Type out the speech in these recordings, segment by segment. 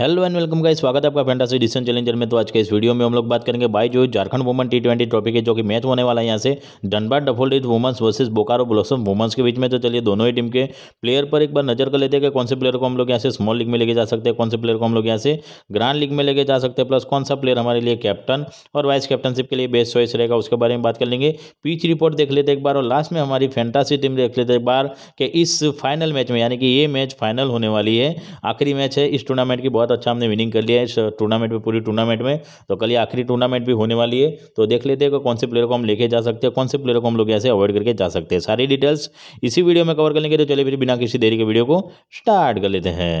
Hello and welcome का स्वागत है आपका फैंटासी डिसन चैलेंजर में तो आज के इस वीडियो में हम लोग बात करेंगे बाई जो Jharkhand women T twenty trophy के जो कि मैच होने वाला है यहाँ से Dhanbad daffodils women's versus Bokaro blossom women's के बीच में तो चलिए दोनों ही टीम के प्लेयर पर एक बार नजर कर लेते हैं कि कौन से प्लेयर को हम लोग यहाँ से स्मॉल लीग में लेके जा सकते हैं कौन से प्लेयर को हम लोग यहाँ से ग्रांड लीग में लेके जा सकते हैं प्लस कौन सा प्लेयर हमारे लिए कैप्टन और वाइस कैप्टनशिप के लिए बेस्ट चॉइस रहेगा उसके बारे में बात कर लेंगे पीच रिपोर्ट देख लेते एक बार और लास्ट में हमारी फैंटासी टीम देख लेते एक बार कि इस फाइनल मैच में यानी कि ये मैच फाइनल होने वाली है आखिरी मैच है इस टूर्नामेंट की बहुत बहुत तो अच्छा हमने विनिंग कर लिया है इस टूर्नामेंट में पूरी टूर्नामेंट में तो कल ये आखिरी टूर्नामेंट भी होने वाली है तो देख लेते हैं कौन से प्लेयर को हम लेके जा सकते हैं कौन से प्लेयर को हम लोग ऐसे अवॉइड करके जा सकते हैं सारी डिटेल्स इसी वीडियो में कवर कर लेंगे तो चले फिर बिना किसी देरी के वीडियो को स्टार्ट कर लेते हैं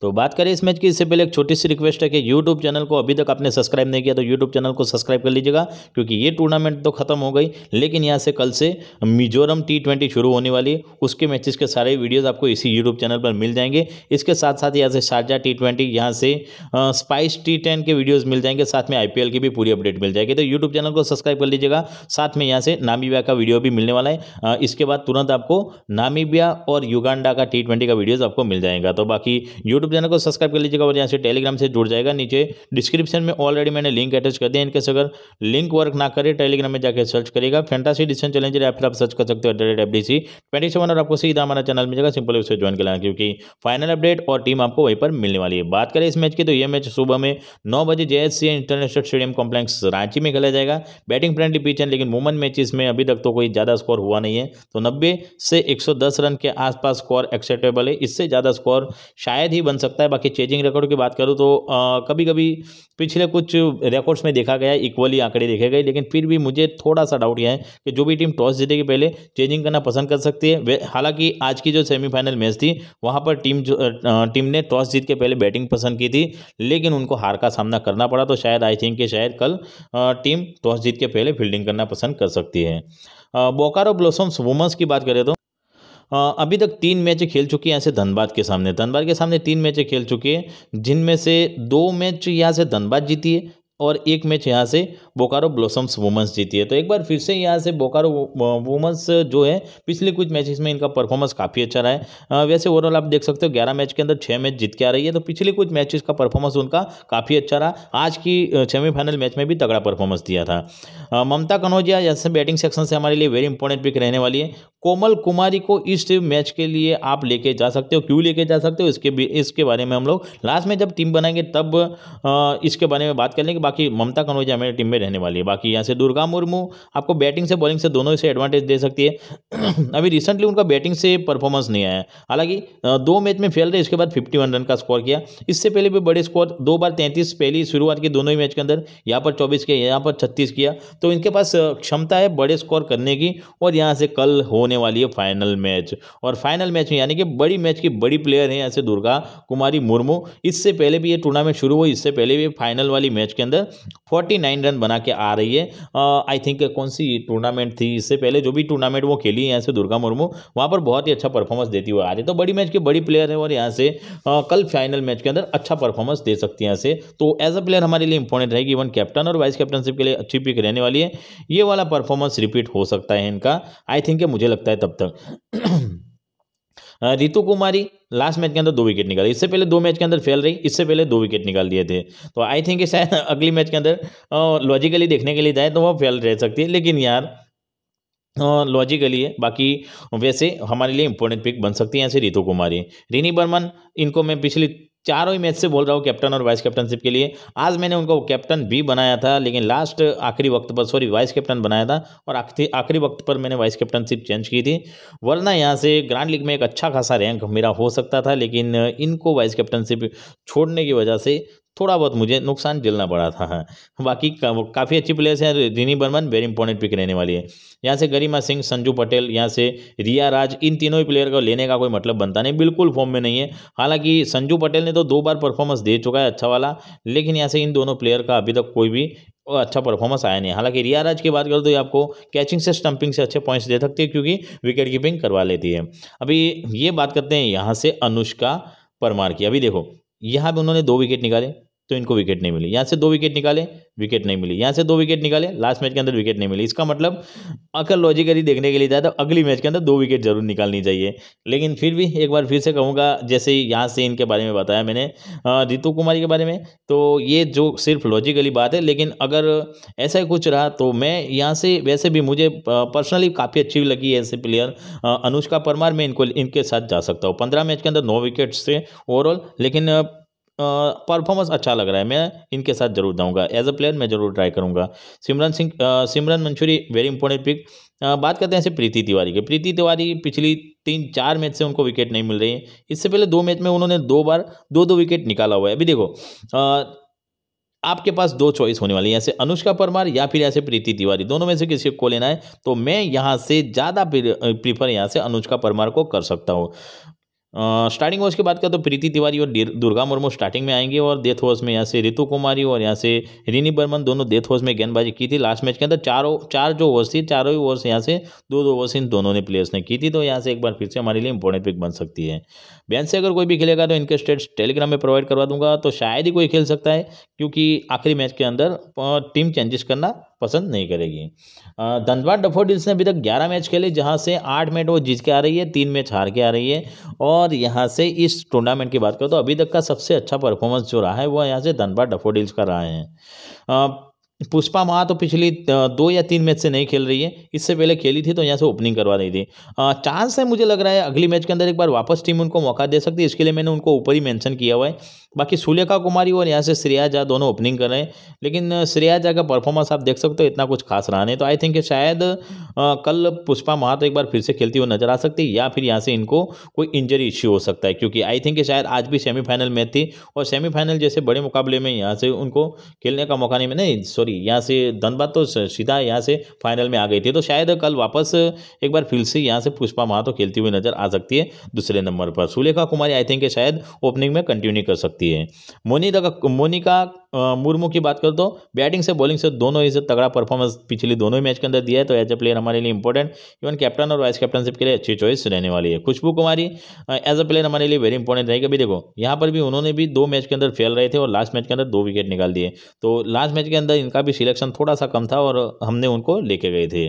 तो बात करें इस मैच की इससे पहले एक छोटी सी रिक्वेस्ट है कि यूट्यूब चैनल को अभी तक आपने सब्सक्राइब नहीं किया तो यूट्यूब चैनल को सब्सक्राइब कर लीजिएगा क्योंकि ये टूर्नामेंट तो खत्म हो गई लेकिन यहाँ से कल से मिजोरम टी ट्वेंटी शुरू होने वाली है उसके मैचेस के सारे वीडियोज़ आपको इसी यूट्यूब चैनल पर मिल जाएंगे इसके साथ साथ यहाँ से शारजा टी ट्वेंटी यहाँ से स्पाइस टी टेन के वीडियोज़ मिल जाएंगे साथ में आई की भी पूरी अपडेट मिल जाएगी तो यूट्यूब चैनल को सब्सक्राइब कर लीजिएगा साथ में यहाँ से नामीबिया का वीडियो भी मिलने वाला है इसके बाद तुरंत आपको नामीबिया और युगांडा का टी का वीडियोज़ आपको मिल जाएगा तो बाकी यूट्यूब यूट्यूब चैनल को सब्सक्राइब कर लीजिएगा और यहाँ से टेलीग्राम से जुड़ जाएगा नीचे डिस्क्रिप्शन में ऑलरेडी मैंने लिंक अटैच कर दिया इनके से अगर लिंक वर्क ना करे टेलीग्राम में जाकर सर्च करेगा फैंटासी डिशन चैलेंज या फिर आप सर्च कर सकते हो date F D C twenty seven और आपको सीधा हमारा चैनल मिल जाएगा सिंपल उसे ज्वाइन कर क्योंकि फाइनल अपडेट और टीम आपको वहीं पर मिलने वाली है बात करें इस मैच की तो यह मैच सुबह में नौ बजे J international stadium complex Ranchi में खेला जाएगा बैटिंग फ्रेंडली पिच है लेकिन वुमन मैचेस में अभी तक तो कोई ज़्यादा स्कोर हुआ नहीं है तो नब्बे से एक रन के आसपास स्कोर एक्सेप्टेबल है इससे ज़्यादा स्कोर शायद ही बन बन सकता है बाकी चेंजिंग रिकॉर्ड की बात करूँ तो आ, कभी कभी पिछले कुछ रिकॉर्ड्स में देखा गया इक्वली आंकड़े देखे गए लेकिन फिर भी मुझे थोड़ा सा डाउट यह है कि जो भी टीम टॉस जीतेगी पहले चेंजिंग करना पसंद कर सकती है हालांकि आज की जो सेमीफाइनल मैच थी वहाँ पर टीम टीम ने टॉस जीत के पहले बैटिंग पसंद की थी लेकिन उनको हार का सामना करना पड़ा तो शायद आई थिंक कि शायद कल टीम टॉस जीत के पहले फील्डिंग करना पसंद कर सकती है बोकारो ब्लॉसम्स वुमेंस की बात करें तो अभी तक तीन मैच खेल चुकी हैं ऐसे धनबाद के सामने धनबाद के सामने तीन मैच खेल चुकी हैं जिनमें से दो मैच यहाँ से धनबाद जीती है और एक मैच यहाँ से बोकारो ब्लॉसम्स वुमेंस जीती है तो एक बार फिर से यहाँ से बोकारो वुमेंस जो है पिछले कुछ मैचेस में इनका परफॉर्मेंस काफ़ी अच्छा रहा है वैसे ओवरऑल आप देख सकते हो ग्यारह मैच के अंदर छः मैच जीत के आ रही है तो पिछले कुछ मैचेस का परफॉर्मेंस उनका काफ़ी अच्छा रहा आज की सेमीफाइनल मैच में भी तगड़ा परफॉर्मेंस दिया था ममता कनौजिया जैसे बैटिंग सेक्शन से हमारे लिए वेरी इंपॉर्टेंट पिक रहने वाली है कोमल कुमारी को इस मैच के लिए आप लेके जा सकते हो क्यों लेके जा सकते हो इसके इसके बारे में हम लोग लास्ट में जब टीम बनाएंगे तब आ, इसके बारे में बात कर लेंगे बाकी ममता कनौजिया मेरी टीम में रहने वाली है बाकी यहाँ से दुर्गा मुर्मू आपको बैटिंग से बॉलिंग से दोनों से एडवांटेज दे सकती है अभी रिसेंटली उनका बैटिंग से परफॉर्मेंस नहीं आया हालांकि दो मैच में फेल रहे इसके बाद फिफ्टी रन का स्कोर किया इससे पहले भी बड़े स्कोर दो बार तैंतीस पहली शुरुआत की दोनों ही मैच के अंदर यहाँ पर चौबीस किया यहाँ पर छत्तीस किया तो इनके पास क्षमता है बड़े स्कोर करने की और यहाँ से कल होने खेलने वाली है फाइनल मैच और फाइनल मैच में यानी कि बड़ी मैच की बड़ी प्लेयर हैं ऐसे दुर्गा कुमारी मुर्मू इससे पहले भी ये टूर्नामेंट शुरू हुई इससे पहले भी फाइनल वाली मैच के अंदर फोर्टी नाइन रन बना के आ रही है आई थिंक कौन सी टूर्नामेंट थी इससे पहले जो भी टूर्नामेंट वो खेली है यहाँ से दुर्गा मुर्मू वहाँ पर बहुत ही अच्छा परफॉर्मेंस देती हुई आ रही तो बड़ी मैच की बड़ी प्लेयर है और यहाँ से कल फाइनल मैच के अंदर अच्छा परफॉर्मेंस दे सकती है यहाँ से तो एज अ प्लेयर हमारे लिए इंपॉर्टेंट रहेगी इवन कैप्टन और वाइस कैप्टनशिप के लिए अच्छी पिक रहने वाली है ये वाला परफॉर्मेंस रिपीट हो सकता है इनका आई थिंक मुझे लगता लगता है तब तक रितु कुमारी लास्ट मैच के अंदर दो विकेट निकाली इससे पहले दो मैच के अंदर फेल रही इससे पहले दो विकेट निकाल दिए थे तो आई थिंक शायद अगली मैच के अंदर लॉजिकली देखने के लिए जाए तो वह फेल रह सकती है लेकिन यार लॉजिकली है बाकी वैसे हमारे लिए इंपॉर्टेंट पिक बन सकती है ऐसे रितु कुमारी रिनी बर्मन इनको मैं पिछली चारों ही मैच से बोल रहा हूँ कैप्टन और वाइस कैप्टनशिप के लिए आज मैंने उनको कैप्टन भी बनाया था लेकिन लास्ट आखिरी वक्त पर सॉरी वाइस कैप्टन बनाया था और आखिरी वक्त पर मैंने वाइस कैप्टनशिप चेंज की थी वरना यहाँ से ग्रांड लीग में एक अच्छा खासा रैंक मेरा हो सकता था लेकिन इनको वाइस कैप्टनशिप छोड़ने की वजह से थोड़ा बहुत मुझे नुकसान झेलना पड़ा था हाँ। बाकी का, काफ़ी अच्छी प्लेयर्स हैं Rini Burman very important pick रहने वाली है यहाँ से गरिमा सिंह संजू पटेल यहाँ से रिया राज इन तीनों ही प्लेयर को लेने का कोई मतलब बनता नहीं बिल्कुल फॉर्म में नहीं है हालांकि संजू पटेल ने तो दो बार परफॉर्मेंस दे चुका है अच्छा वाला लेकिन यहाँ से इन दोनों प्लेयर का अभी तक कोई भी और अच्छा परफॉर्मेंस आया नहीं हालांकि रिया राज की बात करो तो ये आपको कैचिंग से स्टंपिंग से अच्छे पॉइंट्स दे सकती है क्योंकि विकेट कीपिंग करवा लेती है अभी ये बात करते हैं यहाँ से अनुष्का परमार की अभी देखो यहाँ पर उन्होंने दो विकेट निकाले तो इनको विकेट नहीं मिली यहाँ से दो विकेट निकाले विकेट नहीं मिली यहाँ से दो विकेट निकाले लास्ट मैच के अंदर विकेट नहीं मिली इसका मतलब अगर लॉजिकली देखने के लिए जाए तो अगली मैच के अंदर दो विकेट जरूर निकालनी चाहिए लेकिन फिर भी एक बार फिर से कहूँगा जैसे यहाँ से इनके बारे में बताया मैंने रितु कुमारी के बारे में तो ये जो सिर्फ लॉजिकली बात है लेकिन अगर ऐसा ही कुछ रहा तो मैं यहाँ से वैसे भी मुझे पर्सनली काफ़ी अच्छी लगी ऐसे प्लेयर अनुष्का परमार मैं इनको इनके साथ जा सकता हूँ पंद्रह मैच के अंदर नौ विकेट्स थे ओवरऑल लेकिन परफॉर्मेंस अच्छा लग रहा है मैं इनके साथ जरूर जाऊँगा एज अ प्लेयर मैं जरूर ट्राई करूँगा सिमरन सिंह सिमरन मंचूरी वेरी इंपॉर्टेंट पिक बात करते हैं ऐसे प्रीति तिवारी के प्रीति तिवारी पिछली तीन चार मैच से उनको विकेट नहीं मिल रही है इससे पहले दो मैच में उन्होंने दो बार दो दो विकेट निकाला हुआ है अभी देखो आ, आपके पास दो चॉइस होने वाली है ऐसे अनुष्का परमार या फिर ऐसे प्रीति तिवारी दोनों में से किसी को लेना है तो मैं यहाँ से ज़्यादा प्रीफर यहाँ से अनुष्का परमार को कर सकता हूँ स्टार्टिंग वॉच की बात करें तो प्रीति तिवारी और दुर्गा मुर्मू स्टार्टिंग में आएंगे और डेथ वॉच में यहाँ से रितु कुमारी और यहाँ से रिनी बर्मन दोनों डेथ वॉच में गेंदबाजी की थी लास्ट मैच के अंदर चारों चार जो ओवर्स थी चारों ही ओवर्स यहाँ से दो दो ओवर्स इन दोनों ने प्लेयर्स ने की थी तो यहाँ से एक बार फिर से हमारे लिए इंपॉर्टेंट पिक बन सकती है बैन से अगर कोई भी खेलेगा तो इनके स्टेट्स टेलीग्राम में प्रोवाइड करवा दूंगा तो शायद ही कोई खेल सकता है क्योंकि आखिरी मैच के अंदर टीम चेंजेस करना पसंद नहीं करेगी धनबाद डफोडिल्स ने अभी तक 11 मैच खेले जहां से 8 मैच वो जीत के आ रही है तीन मैच हार के आ रही है और यहां से इस टूर्नामेंट की बात करो तो अभी तक का सबसे अच्छा परफॉर्मेंस जो रहा है वो यहाँ से धनबाद डफोडिल्स का रहा है पुष्पा माँ तो पिछली दो या तीन मैच से नहीं खेल रही है इससे पहले खेली थी तो यहाँ से ओपनिंग करवा रही थी चांस है मुझे लग रहा है अगली मैच के अंदर एक बार वापस टीम उनको मौका दे सकती है इसके लिए मैंने उनको ऊपर ही मेंशन किया हुआ है बाकी सुलेखा कुमारी और यहाँ से श्रेया झा दोनों ओपनिंग कर रहे हैं लेकिन श्रेया झा का परफॉर्मेंस आप देख सकते हो इतना कुछ खास रहा नहीं तो आई थिंक शायद कल पुष्पा महातो एक बार फिर से खेलती हुई नजर आ सकती है या फिर यहाँ से इनको कोई इंजरी इश्यू हो सकता है क्योंकि आई थिंक शायद आज भी सेमीफाइनल में थी और सेमीफाइनल जैसे बड़े मुकाबले में यहाँ से उनको खेलने का मौका नहीं मिला नहीं सॉरी यहाँ से धनबाद तो सीधा यहाँ से फाइनल में आ गई थी तो शायद कल वापस एक बार फिर से यहाँ से पुष्पा महातो खेलती हुई नजर आ सकती है दूसरे नंबर पर सुलेखा कुमारी आई थिंक शायद ओपनिंग में कंटिन्यू कर सकती है सकती है मोनिका का मोनिका मुर्मू की बात करो तो बैटिंग से बॉलिंग से दोनों ही से तगड़ा परफॉर्मेंस पिछली दोनों ही मैच के अंदर दिया है तो एज ए प्लेयर हमारे लिए इंपॉर्टेंट इवन कैप्टन और वाइस कैप्टनशिप के लिए अच्छी चॉइस रहने वाली है खुशबू कुमारी एज अ प्लेयर हमारे लिए वेरी इंपॉर्टेंट रहेगी अभी देखो यहाँ पर भी उन्होंने भी दो मैच के अंदर फेल रहे थे और लास्ट मैच के अंदर दो विकेट निकाल दिए तो लास्ट मैच के अंदर इनका भी सिलेक्शन थोड़ा सा कम था और हमने उनको लेके गए थे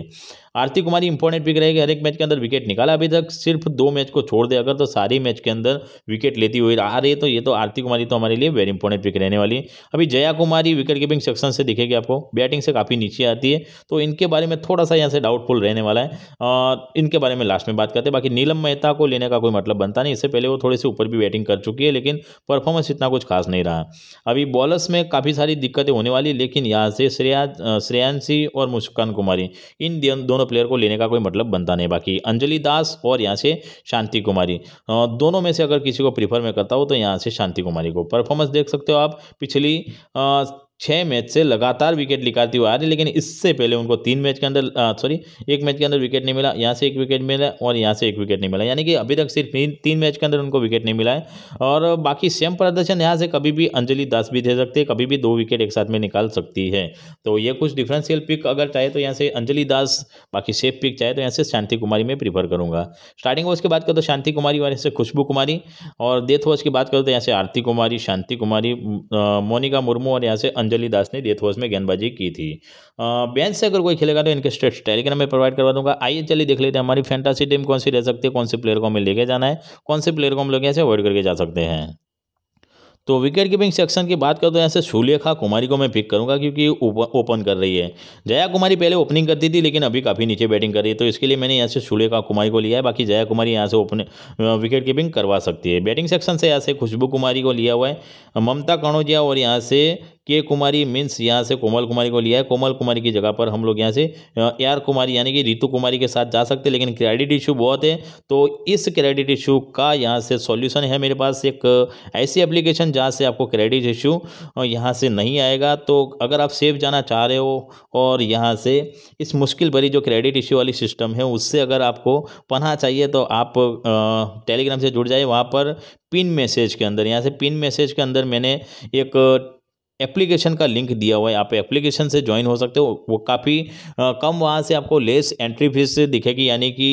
आरती कुमारी इंपॉर्टेंट पिक रहेगी हर एक मैच के अंदर विकेट निकाला अभी तक सिर्फ दो मैच को छोड़ दे अगर तो सारी मैच के अंदर विकेट लेती हुई आ रही है तो ये तो आरती कुमारी तो हमारे लिए वेरी इंपॉर्टेंट पिक रहने वाली अभी Jaya Kumari wicket keeping section से दिखेगी आपको बैटिंग से काफ़ी नीचे आती है तो इनके बारे में थोड़ा सा यहाँ से डाउटफुल रहने वाला है और इनके बारे में लास्ट में बात करते हैं बाकी नीलम मेहता को लेने का कोई मतलब बनता नहीं इससे पहले वो थोड़ी सी ऊपर भी बैटिंग कर चुकी है लेकिन परफॉर्मेंस इतना कुछ खास नहीं रहा अभी बॉलर्स में काफ़ी सारी दिक्कतें होने वाली लेकिन यहाँ से श्रेया श्रेयांशी और मुस्कान कुमारी इन दोनों प्लेयर को लेने का कोई मतलब बनता नहीं बाकी अंजलि दास और यहाँ से शांति कुमारी दोनों में से अगर किसी को प्रीफर मैं करता हूँ तो यहाँ से शांति कुमारी को परफॉर्मेंस देख सकते हो आप पिछली Uh, छः मैच से लगातार विकेट निकालती हुई आ रही लेकिन इससे पहले उनको तीन मैच के अंदर सॉरी एक मैच के अंदर विकेट नहीं मिला यहाँ से एक विकेट मिला और यहाँ से एक विकेट नहीं मिला यानी कि अभी तक सिर्फ तीन, तीन मैच के अंदर उनको विकेट नहीं मिला है और बाकी सेम प्रदर्शन यहाँ से कभी भी अंजलि दास भी दे सकती है कभी भी दो विकेट एक साथ में निकाल सकती है तो ये कुछ डिफरेंशियल पिक अगर चाहे तो यहाँ से अंजलि दास बाकी सेफ पिक चाहे तो यहाँ से शांति कुमारी में प्रीफर करूँगा स्टार्टिंग वॉच की बात करो तो शांति कुमारी और यहाँ से खुशबू कुमारी और डेथ वॉच की बात करो तो यहाँ से आरती कुमारी शांति कुमारी मोनिका मुर्मू और यहाँ से अंजलि दास ने डेथ डेथवॉस में गेंदबाजी की थी बेंच से अगर कोई खेलेगा तो इनके स्टेट्स टेलीग्राम में प्रोवाइड करवा दूंगा आइए चलिए देख लेते हैं हमारी फैंटासी टीम कौन सी रह सकती है कौन से प्लेयर को हमें लेके जाना है कौन से प्लेयर को हम लोग यहाँ से अवॉइड करके जा सकते हैं तो विकेट कीपिंग सेक्शन की बात करूँ तो यहाँ से सुलेखा कुमारी को मैं पिक करूँगा क्योंकि ओपन कर रही है जया कुमारी पहले ओपनिंग करती थी लेकिन अभी काफ़ी नीचे बैटिंग कर रही है तो इसके लिए मैंने यहाँ से सुलेखा कुमारी को लिया है बाकी जया कुमारी यहाँ से ओपन विकेट कीपिंग करवा सकती है बैटिंग सेक्शन से यहाँ से खुशबू कुमारी को लिया हुआ है ममता कणोजिया और यहाँ से के कुमारी मीन्स यहाँ से कोमल कुमारी को लिया है कोमल कुमारी की जगह पर हम लोग यहाँ से आर कुमारी यानी कि रितु कुमारी के साथ जा सकते लेकिन क्रेडिट इशू बहुत है तो इस क्रेडिट इशू का यहाँ से सॉल्यूशन है मेरे पास एक ऐसी एप्लीकेशन जहाँ से आपको क्रेडिट इशू यहाँ से नहीं आएगा तो अगर आप सेफ जाना चाह रहे हो और यहाँ से इस मुश्किल भरी जो क्रेडिट इशू वाली सिस्टम है उससे अगर आपको पढ़ना चाहिए तो आप टेलीग्राम से जुड़ जाइए वहाँ पर पिन मैसेज के अंदर यहाँ से पिन मैसेज के अंदर मैंने एक एप्लीकेशन का लिंक दिया हुआ है आप एप्लीकेशन से ज्वाइन हो सकते हो वो काफ़ी कम वहाँ से आपको लेस एंट्री फीस दिखेगी यानी कि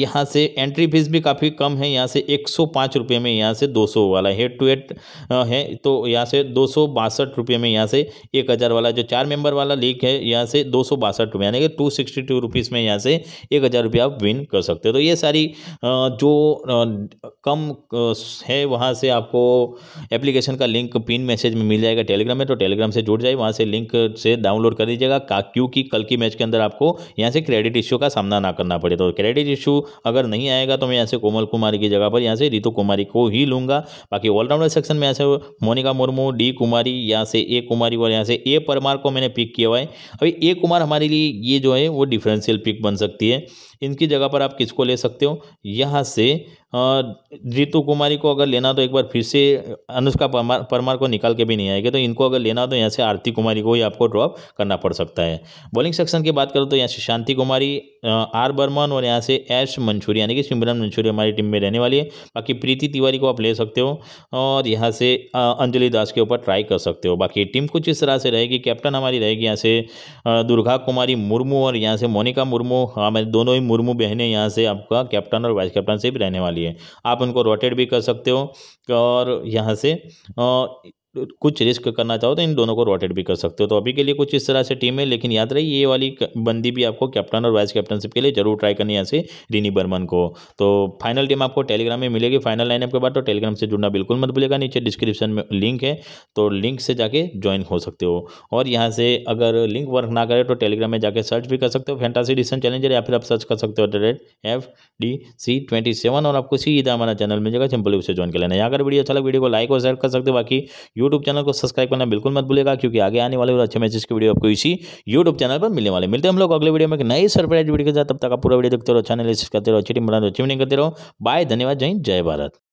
यहाँ से एंट्री फीस भी काफ़ी कम है यहाँ से एक सौ पाँच रुपये में यहाँ से दो सौ वाला हेड टू हेड है तो यहाँ से दो सौ बासठ रुपये में यहाँ से एक हज़ार वाला जो चार मेंबर वाला लिंक है यहाँ से दो सौ बासठ रुपये यानी कि टू सिक्सटी टू रुपीज़ में यहाँ से एक हज़ार रुपये आप विन कर सकते हो तो ये सारी जो कम है वहाँ से आपको एप्लीकेशन का लिंक पिन मैसेज में मिल जाएगा टेलीग्राम में तो टेलीग्राम से जुड़ जाए वहाँ से लिंक से डाउनलोड कर दीजिएगा क्योंकि कल की मैच के अंदर आपको यहाँ से क्रेडिट इश्यू का सामना ना करना पड़े तो क्रेडिट इशू अगर नहीं आएगा तो मैं यहाँ से कोमल कुमारी की जगह पर यहाँ से रितु कुमारी को ही लूंगा बाकी ऑलराउंडर सेक्शन में यहाँ से मोनिका मुर्मू डी कुमारी यहाँ से ए कुमारी और यहाँ से ए परमार को मैंने पिक किया हुआ है अभी ए कुमार हमारे लिए ये जो है वो डिफरेंशियल पिक बन सकती है इनकी जगह पर आप किसको ले सकते हो यहाँ से रितु कुमारी को अगर लेना तो एक बार फिर से अनुष्का परमार परमार को निकाल के भी नहीं आएगा तो इनको अगर लेना तो यहाँ से आरती कुमारी को ही आपको ड्रॉप करना पड़ सकता है बॉलिंग सेक्शन की बात करो तो यहाँ से शांति कुमारी आर बर्मन और यहाँ से एश मंचूरी यानी कि सिमरन मंचूरी हमारी टीम में रहने वाली है बाकी प्रीति तिवारी को आप ले सकते हो और यहाँ से अंजलि दास के ऊपर ट्राई कर सकते हो बाकी टीम कुछ इस तरह से रहेगी कैप्टन हमारी रहेगी यहाँ से दुर्गा कुमारी मुर्मू और यहाँ से मोनिका मुर्मू हमारे हाँ, दोनों ही मुर्मू बहनें यहाँ से आपका कैप्टन और वाइस कैप्टनशिप रहने वाली है आप उनको रोटेट भी कर सकते हो और यहाँ से कुछ रिस्क करना चाहो तो इन दोनों को रोटेट भी कर सकते हो तो अभी के लिए कुछ इस तरह से टीम है लेकिन याद रही ये वाली बंदी भी आपको कैप्टन और वाइस कैप्टनशिप के लिए जरूर ट्राई करनी है ऐसे रिनी बर्मन को तो फाइनल टीम आपको टेलीग्राम में मिलेगी फाइनल लाइनअप के बाद तो टेलीग्राम से जुड़ना बिल्कुल मत भूलेगा नीचे डिस्क्रिप्शन में लिंक है तो लिंक से जाके ज्वाइन हो सकते हो और यहाँ से अगर लिंक वर्क ना करे तो टेलीग्राम में जाकर सर्च भी कर सकते हो फैंटासी डिसन चैलेंजर या फिर आप सर्च कर सकते हो at F D C twenty seven और आपको सीधा हमारा चैनल मिल जाएगा सिंपली उसे ज्वाइन कर लेना अगर वीडियो अच्छा लगा वीडियो को लाइक और शेयर कर सकते हो बाकी यूट्यूब चैनल को सब्सक्राइब करना बिल्कुल मत भूलेगा क्योंकि आगे आने वाले और अच्छे मैसेज की वीडियो आपको इसी यूट्यूब चैनल पर मिलने वाले मिलते हम लोग अगले वीडियो में एक नई सरप्राइज वीडियो के साथ तब तक आप पूरा वीडियो देखते रहो चैनल करते रहो अच्छी टीम बनाते रहो अच्छी करते रहो बाय धन्यवाद जय जय भारत